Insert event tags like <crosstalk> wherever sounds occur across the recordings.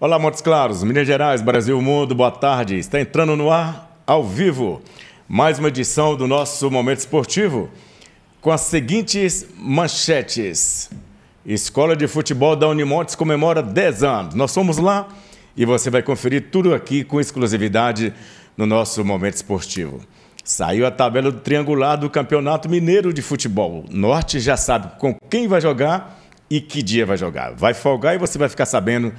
Olá, Montes Claros, Minas Gerais, Brasil, Mundo, boa tarde. Está entrando no ar, ao vivo, mais uma edição do nosso Momento Esportivo com as seguintes manchetes. Escola de Futebol da Unimontes comemora 10 anos. Nós fomos lá e você vai conferir tudo aqui com exclusividade no nosso Momento Esportivo. Saiu a tabela do triangular do Campeonato Mineiro de Futebol. Norte já sabe com quem vai jogar e que dia vai jogar. Vai folgar e você vai ficar sabendo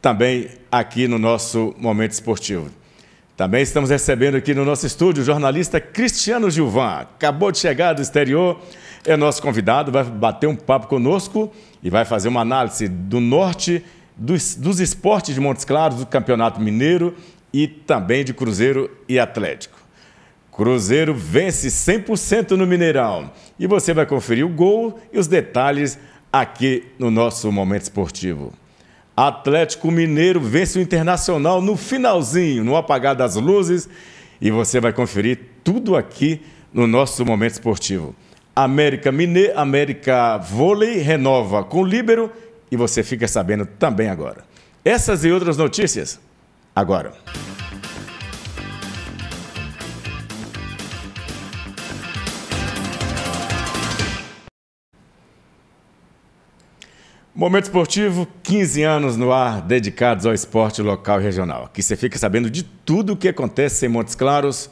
também aqui no nosso Momento Esportivo. Também estamos recebendo aqui no nosso estúdio o jornalista Cristiano Gilvan. Acabou de chegar do exterior, é nosso convidado, vai bater um papo conosco e vai fazer uma análise do norte, dos, dos esportes de Montes Claros, do Campeonato Mineiro e também de Cruzeiro e Atlético. Cruzeiro vence 100% no Mineirão. E você vai conferir o gol e os detalhes aqui no nosso Momento Esportivo. Atlético Mineiro vence o Internacional no finalzinho, no apagar das luzes. E você vai conferir tudo aqui no nosso momento esportivo. América Mine América Vôlei renova com Líbero e você fica sabendo também agora. Essas e outras notícias agora. Momento Esportivo, 15 anos no ar, dedicados ao esporte local e regional. Aqui você fica sabendo de tudo o que acontece em Montes Claros,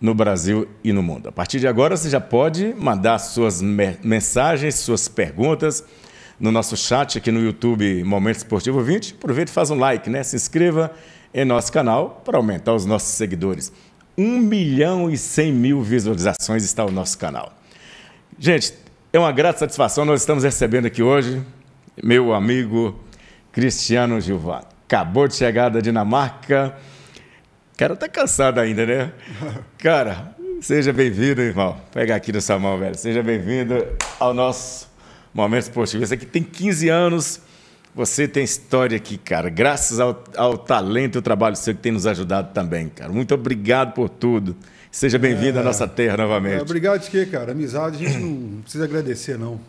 no Brasil e no mundo. A partir de agora, você já pode mandar suas mensagens, suas perguntas no nosso chat aqui no YouTube Momento Esportivo 20. Aproveita e faz um like, né? Se inscreva em nosso canal para aumentar os nossos seguidores. 1 milhão e 100 mil visualizações está o nosso canal. Gente, é uma grata satisfação, nós estamos recebendo aqui hoje meu amigo Cristiano Gilvato. Acabou de chegar da Dinamarca. O cara tá cansado ainda, né? <laughs> Cara, seja bem-vindo, irmão. Pega aqui nessa mão, velho. Seja bem-vindo ao nosso Momento Esportivo. Esse aqui tem 15 anos. Você tem história aqui, cara. Graças ao, ao talento e ao trabalho seu que tem nos ajudado também, cara. Muito obrigado por tudo. Seja bem-vindo é, à nossa terra novamente. É, obrigado de quê, cara? Amizade, a gente não precisa agradecer, não.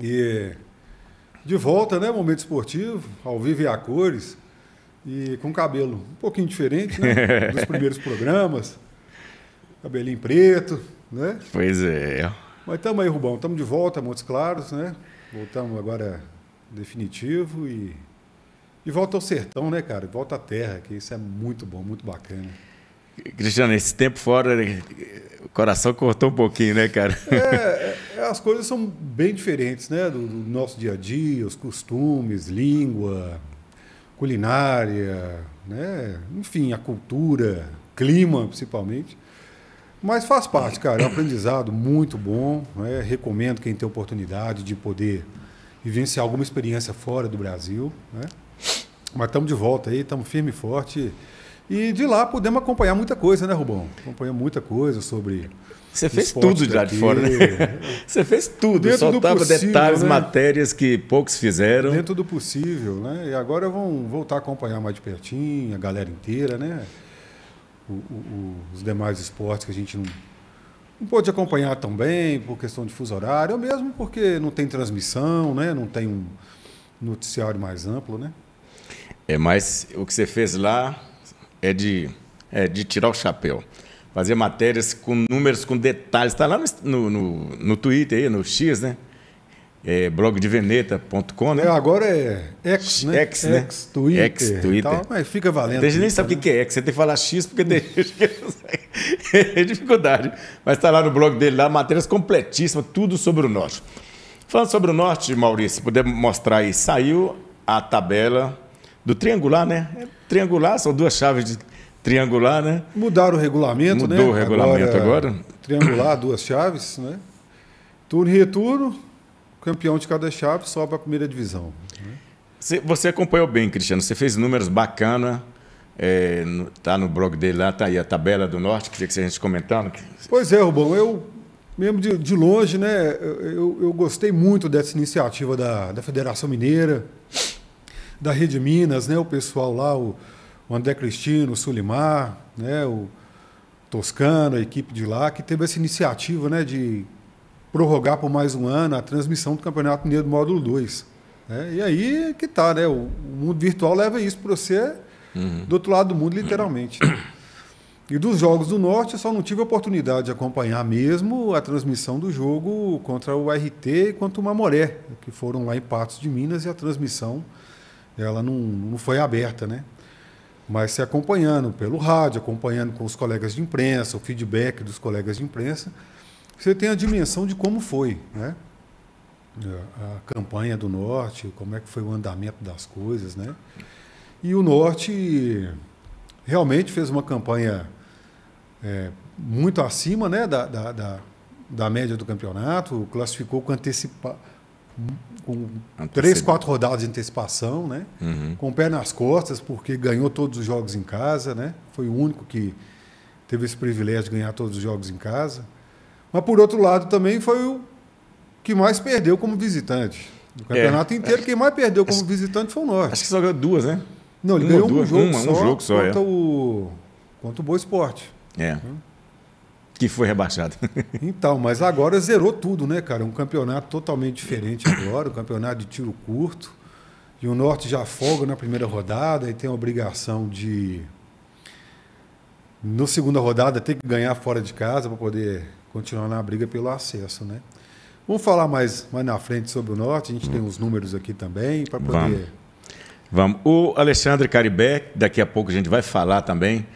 E de volta, né? Momento esportivo, ao vivo e a cores. E com cabelo um pouquinho diferente, né? <laughs> Dos primeiros programas. Cabelinho preto, né? Pois é. Mas estamos aí, Rubão. Estamos de volta Montes Claros, né? Voltamos agora definitivo e. E volta ao sertão, né, cara? Volta à terra, que isso é muito bom, muito bacana. Cristiano, esse tempo fora, o coração cortou um pouquinho, né, cara? É, é, as coisas são bem diferentes, né? Do, do, nosso dia a dia, os costumes, língua, culinária, né? Enfim, a cultura, clima, principalmente. Mas faz parte, cara. É um aprendizado muito bom. Né? Recomendo quem tem oportunidade de poder vivenciar alguma experiência fora do Brasil, né? Mas estamos de volta aí, estamos firme e forte. E de lá podemos acompanhar muita coisa, né, Rubão? acompanhar muita coisa sobre. Você fez tudo de lá de fora, né? <laughs> Você fez tudo, Dentro só possível, detalhes, né? matérias que poucos fizeram. Dentro do possível, né? E agora vão voltar a acompanhar mais de pertinho, a galera inteira, né? O, o, os demais esportes que a gente não, não pôde acompanhar tão bem, por questão de fuso horário, ou mesmo porque não tem transmissão, né? Não tem um noticiário mais amplo, né? É, mas o que você fez lá é de, é de tirar o chapéu. Fazer matérias com números, com detalhes. Está lá no, no, no Twitter, aí, no X, né? É, blogdeveneta.com, né? É, agora é X, né? X, né? X, Twitter. X, Twitter. Tal, então, mas fica valendo. A gente nem sabe o né? que é X, você tem que falar X porque tem <laughs> é dificuldade. Mas está lá no blog dele, lá, matérias completíssimas, tudo sobre o Norte. Falando sobre o Norte, Maurício, se puder mostrar aí, saiu a tabela do triangular, né? triangular, são duas chaves de triangular, né? Mudaram o regulamento, Mudou né? Mudou o regulamento agora, agora. Triangular, <coughs> duas chaves, né? Turno e retorno, campeão de cada chave sobe para a primeira divisão. Né? Você acompanhou bem, Cristiano. Você fez números bacana. É, no, tá no blog dele lá, tá aí a tabela do norte, queria que a gente comentando. Pois é, Rubão, eu mesmo de, de longe, né, eu, eu, gostei muito dessa iniciativa da, da Federação Mineira, da Rede Minas, né? O pessoal lá, o, André Cristino, o Sulimar, né? O Toscano, a equipe de lá, que teve essa iniciativa, né? De prorrogar por mais um ano a transmissão do Campeonato Mineiro do Módulo 2. Né? E aí que tá, né? O, mundo virtual leva isso para você uhum. do outro lado do mundo, literalmente. Né? Uhum. E dos Jogos do Norte, eu só não tive a oportunidade de acompanhar mesmo a transmissão do jogo contra o RT e contra o Mamoré, que foram lá em Patos de Minas, e a transmissão ela não, não foi aberta, né? Mas se acompanhando pelo rádio, acompanhando com os colegas de imprensa, o feedback dos colegas de imprensa, você tem a dimensão de como foi, né? É, a campanha do Norte, como é que foi o andamento das coisas, né? E o Norte realmente fez uma campanha é, muito acima né, da, da, da, da média do campeonato, classificou com antecipação com três, quatro rodadas de antecipação, né? Uhum. Com o pé nas costas, porque ganhou todos os jogos em casa, né? Foi o único que teve esse privilégio de ganhar todos os jogos em casa. Mas, por outro lado, também foi o que mais perdeu como visitante. No é. campeonato é. inteiro, quem mais perdeu como acho, visitante foi o Norte. Acho que só ganhou duas, né? Não, ele uma, ganhou duas, um jogo uma, só, um jogo só é. contra, é. o, contra o Boa Esporte. É. Hum? que foi rebaixado. <laughs> então, mas agora zerou tudo, né, cara? Um campeonato totalmente diferente agora, um campeonato de tiro curto. E o Norte já folga na primeira rodada e tem a obrigação de no segunda rodada ter que ganhar fora de casa para poder continuar na briga pelo acesso, né? Vamos falar mais, mais na frente sobre o Norte, a gente tem hum. os números aqui também para poder Vamos. Vamos. O Alexandre Caribe, daqui a pouco a gente vai falar também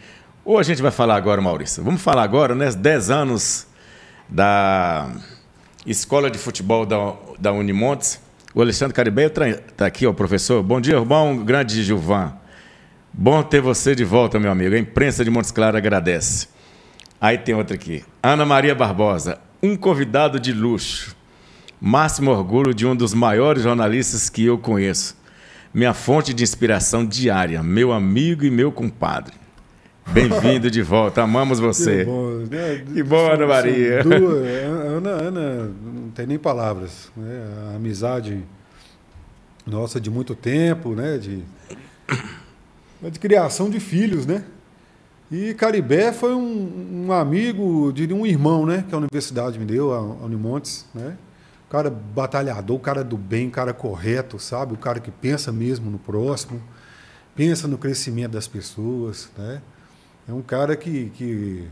ou a gente vai falar agora, Maurício? Vamos falar agora, né? 10 anos da Escola de Futebol da, da Unimontes. O Alexandre Caribeiro está tá aqui, ó, professor. Bom dia, irmão. Grande Gilvan. Bom ter você de volta, meu amigo. A imprensa de Montes Claros agradece. Aí tem outra aqui. Ana Maria Barbosa, um convidado de luxo. Máximo orgulho de um dos maiores jornalistas que eu conheço. Minha fonte de inspiração diária, meu amigo e meu compadre. Bem-vindo de volta, amamos você. Que bom, né? que bom Ana Maria. Duas, Ana, Ana, não tem nem palavras. Né? A amizade nossa de muito tempo, né? De, de criação de filhos, né? E Caribé foi um, um amigo, de um irmão, né? Que a universidade me deu, a Unimontes, né? O cara batalhador, o cara do bem, o cara correto, sabe? O cara que pensa mesmo no próximo, pensa no crescimento das pessoas, né? É um cara que, que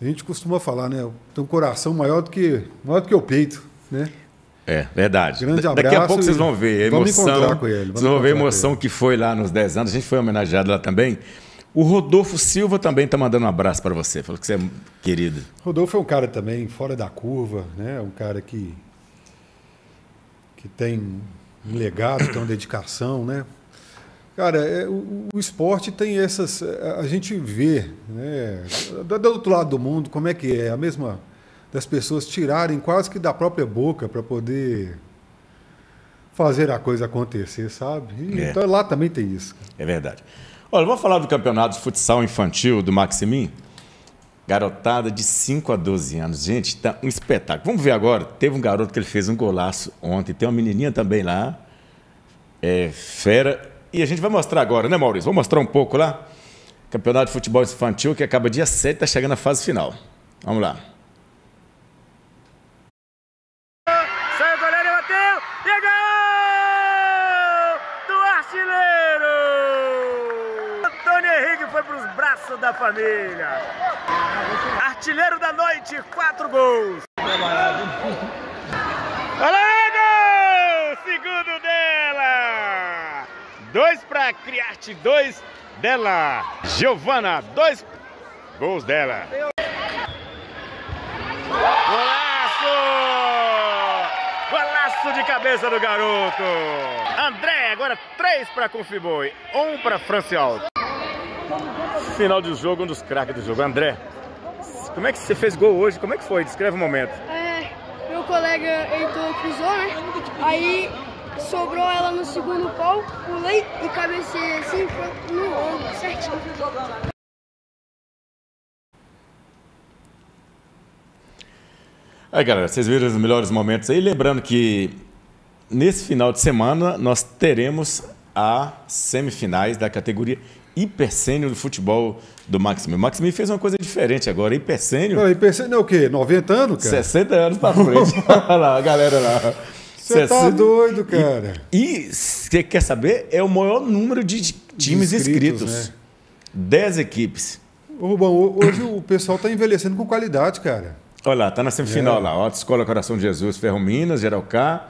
a gente costuma falar, né? Tem um coração maior do que, maior do que o peito, né? É, verdade. Grande abraço. Daqui a pouco vocês vão ver a emoção. Vamos encontrar com ele. Vamos vocês vão ver a emoção que foi lá nos 10 anos. A gente foi homenageado lá também. O Rodolfo Silva também está mandando um abraço para você. Falou que você é querido. Rodolfo é um cara também fora da curva, né? É um cara que que tem um legado, tem uma dedicação, né? Cara, é, o, o, esporte tem essas. É, a gente vê, né, do, do, outro lado do mundo, como é que é. A mesma. das pessoas tirarem quase que da própria boca para poder fazer a coisa acontecer, sabe? E, é. Então lá também tem isso. É verdade. Olha, vamos falar do campeonato de futsal infantil do Maximin? Garotada de 5 a 12 anos. Gente, tá um espetáculo. Vamos ver agora. Teve um garoto que ele fez um golaço ontem. Tem uma menininha também lá. É fera e a gente vai mostrar agora, né, Maurício? Vamos mostrar um pouco lá. Campeonato de Futebol Infantil que acaba dia 7, está chegando à fase final. Vamos lá. Saiu o goleiro, bateu e gol! Do artilheiro! Antônio Henrique foi para os braços da família. Artilheiro da noite, quatro gols. Olha dois para Criarte, dois dela. Giovana, dois gols dela. Golaço! Golaço de cabeça do garoto. André, agora três para Confiboi, um para Francial. Final do jogo, um dos craques do jogo. André, como é que você fez gol hoje? Como é que foi? Descreve o momento. É, meu colega Heitor cruzou, né? Aí sobrou ela no segundo pau, pulei e cabecei assim, foi no ombro, certinho. Aí é, galera, vocês viram os melhores momentos aí. Lembrando que nesse final de semana nós teremos as semifinais da categoria hipersênio do futebol do Maximil. O Maximil fez uma coisa diferente agora. Hipersênio. hipersênio é o quê? 90 anos, cara? 60 anos pra frente. <laughs> Olha lá, a galera lá. Você tá doido, cara. E você quer saber? É o maior número de times de inscritos. inscritos. Né? Dez equipes. Ô, Rubão, hoje o pessoal tá envelhecendo com qualidade, cara. Olha lá, tá na semifinal é. lá. Ó, Escola Coração de Jesus, Ferro Minas, Geral K,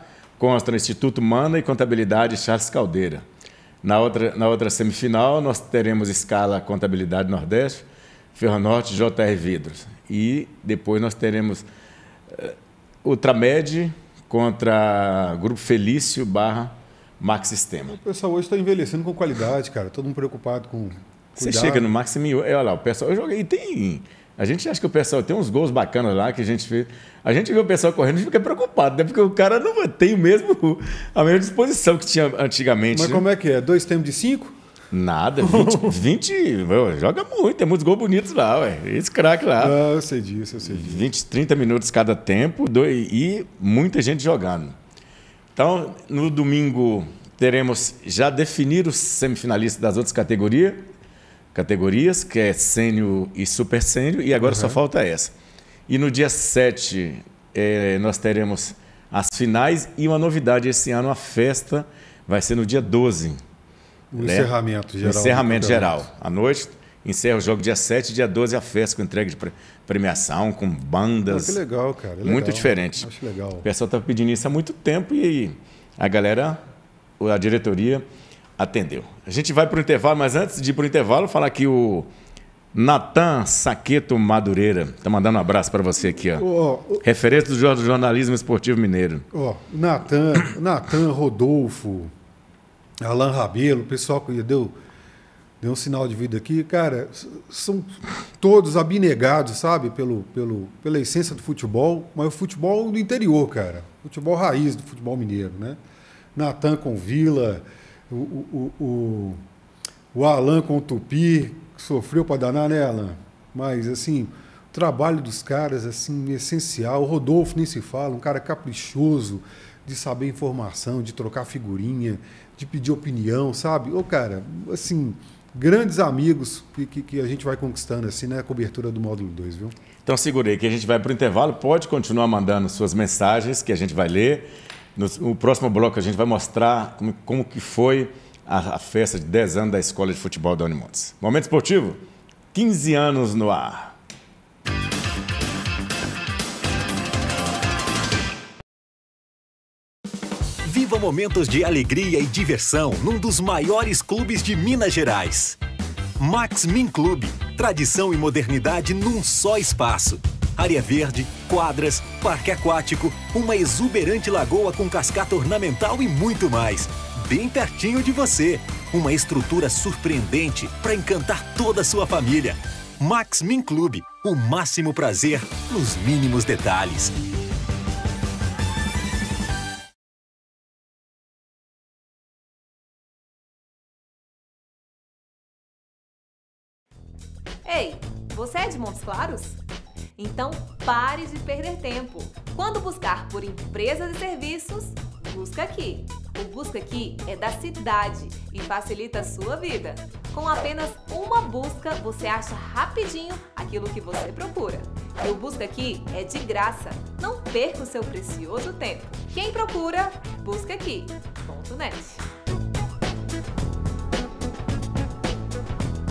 Instituto Mana e Contabilidade Charles Caldeira. Na outra, na outra semifinal, nós teremos Escala Contabilidade Nordeste, Ferro Norte, JR Vidros. E depois nós teremos uh, Ultramed, contra Grupo Felício barra Max Sistema. O pessoal hoje está envelhecendo com qualidade, cara. Todo mundo preocupado com. Você chega no Max e me é, olha lá, o pessoal. Eu joguei. E tem. A gente acha que o pessoal tem uns gols bacanas lá que a gente fez. A gente vê o pessoal correndo e fica preocupado, né? Porque o cara não tem o mesmo, a mesma disposição que tinha antigamente. Mas né? como é que é? Dois tempos de cinco? Nada, 20, 20 <laughs> meu, joga muito, tem muitos gols bonitos lá, ué. Esse craque lá. Ah, eu sei disso, eu sei disso. 20, 30 minutos cada tempo dois, e muita gente jogando. Então, no domingo teremos já definir os semifinalistas das outras categorias, categorias, que é sênior e super sênior, e agora uhum. só falta essa. E no dia 7 é, eh, nós teremos as finais e uma novidade esse ano, a festa vai ser no dia 12 o né? encerramento geral. O encerramento geral. À noite, encerra o jogo dia 7, dia 12 a festa com entrega de premiação, com bandas. Pô, que legal, cara. É legal. Muito diferente. Acho legal. O pessoal está pedindo isso há muito tempo e a galera, a diretoria, atendeu. A gente vai para o intervalo, mas antes de ir para o intervalo, falar que o Natan Saqueto Madureira tá mandando um abraço para você aqui, ó. oh, Referência do jornalismo esportivo mineiro. Ó, oh, Natan, Natan Rodolfo, Alain Rabelo, o pessoal que deu, deu um sinal de vida aqui, cara, são todos abnegados, sabe, pelo, pelo, pela essência do futebol, mas o futebol do interior, cara. Futebol raiz do futebol mineiro, né? Natan com Vila, o, o, o, o Alain com o Tupi, que sofreu para danar, né, Alain? Mas, assim, o trabalho dos caras, assim, essencial. O Rodolfo nem se fala, um cara caprichoso, de saber informação, de trocar figurinha, de pedir opinião, sabe? Ô, cara, assim, grandes amigos que, que, que a gente vai conquistando, assim, né? A cobertura do módulo 2, viu? Então segurei que a gente vai para o intervalo. Pode continuar mandando suas mensagens que a gente vai ler. No, no próximo bloco a gente vai mostrar como, como que foi a, a, festa de 10 anos da Escola de Futebol da Unimontes. Momento esportivo, 15 anos no ar. momentos de alegria e diversão num dos maiores clubes de Minas Gerais. Max Min Clube, tradição e modernidade num só espaço. Área verde, quadras, parque aquático, uma exuberante lagoa com cascata ornamental e muito mais. Bem pertinho de você. Uma estrutura surpreendente para encantar toda a sua família. Max Min Clube, o máximo prazer nos mínimos detalhes. Você é de Montes Claros? Então pare de perder tempo. Quando buscar por empresas e serviços, busca aqui. O Busca Aqui é da cidade e facilita a sua vida. Com apenas uma busca, você acha rapidinho aquilo que você procura. E o Busca Aqui é de graça. Não perca o seu precioso tempo. Quem procura, busca aqui. Ponto net.